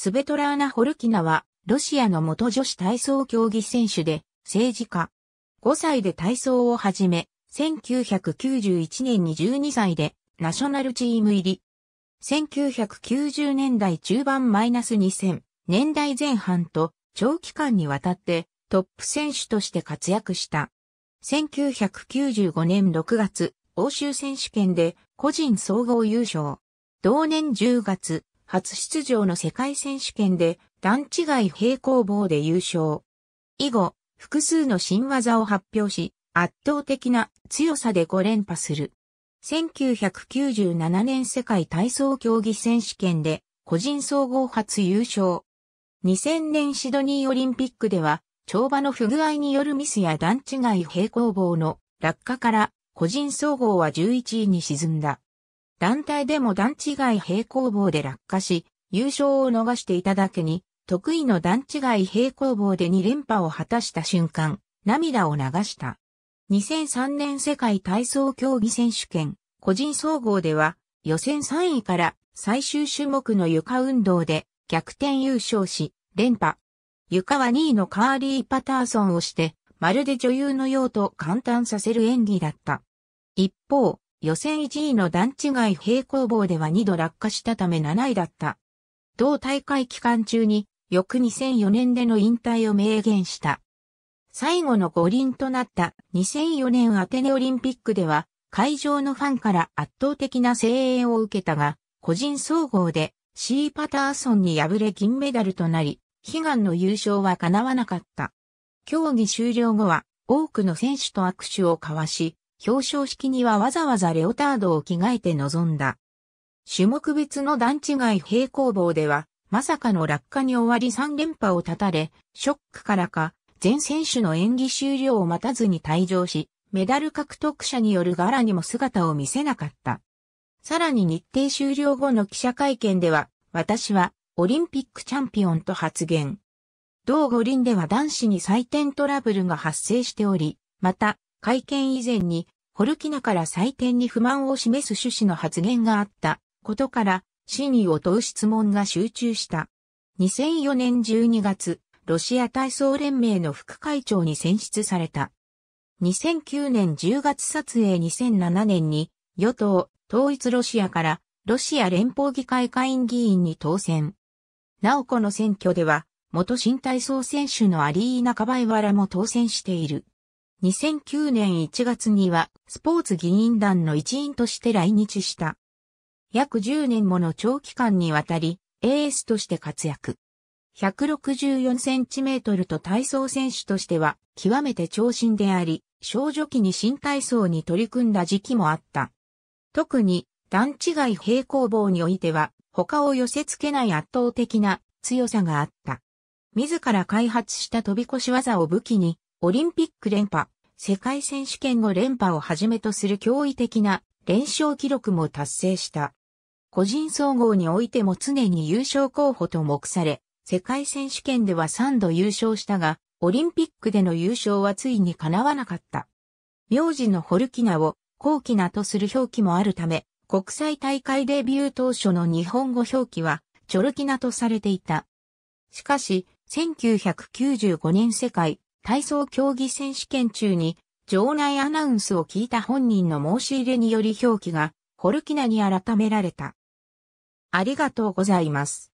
スベトラーナ・ホルキナは、ロシアの元女子体操競技選手で、政治家。5歳で体操を始め、1991年に12歳で、ナショナルチーム入り。1990年代中盤マイナス2000年代前半と長期間にわたってトップ選手として活躍した。1995年6月、欧州選手権で個人総合優勝。同年10月、初出場の世界選手権で段違い平行棒で優勝。以後、複数の新技を発表し、圧倒的な強さで5連覇する。1997年世界体操競技選手権で個人総合初優勝。2000年シドニーオリンピックでは、跳馬の不具合によるミスや段違い平行棒の落下から個人総合は11位に沈んだ。団体でも段違い平行棒で落下し、優勝を逃していただけに、得意の段違い平行棒で2連覇を果たした瞬間、涙を流した。2003年世界体操競技選手権、個人総合では、予選3位から最終種目の床運動で逆転優勝し、連覇。床は2位のカーリー・パターソンをして、まるで女優のようと簡単させる演技だった。一方、予選1位の段違い平行棒では2度落下したため7位だった。同大会期間中に、翌2004年での引退を明言した。最後の五輪となった2004年アテネオリンピックでは、会場のファンから圧倒的な声援を受けたが、個人総合でシー・パターソンに敗れ銀メダルとなり、悲願の優勝は叶わなかった。競技終了後は多くの選手と握手を交わし、表彰式にはわざわざレオタードを着替えて臨んだ。種目別の段違い平行棒では、まさかの落下に終わり3連覇を絶たれ、ショックからか、全選手の演技終了を待たずに退場し、メダル獲得者による柄にも姿を見せなかった。さらに日程終了後の記者会見では、私はオリンピックチャンピオンと発言。同五輪では男子に採点トラブルが発生しており、また会見以前に、ホルキナから採点に不満を示す趣旨の発言があったことから、真意を問う質問が集中した。2004年12月、ロシア体操連盟の副会長に選出された。2009年10月撮影2007年に、与党、統一ロシアから、ロシア連邦議会会員議員に当選。なおこの選挙では、元新体操選手のアリーナ・カバイワラも当選している。2009年1月にはスポーツ議員団の一員として来日した。約10年もの長期間にわたり、エースとして活躍。164センチメートルと体操選手としては極めて長身であり、少女期に新体操に取り組んだ時期もあった。特に段違い平行棒においては他を寄せ付けない圧倒的な強さがあった。自ら開発した飛び越し技を武器にオリンピック連覇、世界選手権の連覇をはじめとする驚異的な連勝記録も達成した。個人総合においても常に優勝候補と目され、世界選手権では3度優勝したが、オリンピックでの優勝はついに叶わなかった。名字のホルキナを高貴なとする表記もあるため、国際大会デビュー当初の日本語表記は、チョルキナとされていた。しかし、1995年世界体操競技選手権中に、場内アナウンスを聞いた本人の申し入れにより表記が、ホルキナに改められた。ありがとうございます。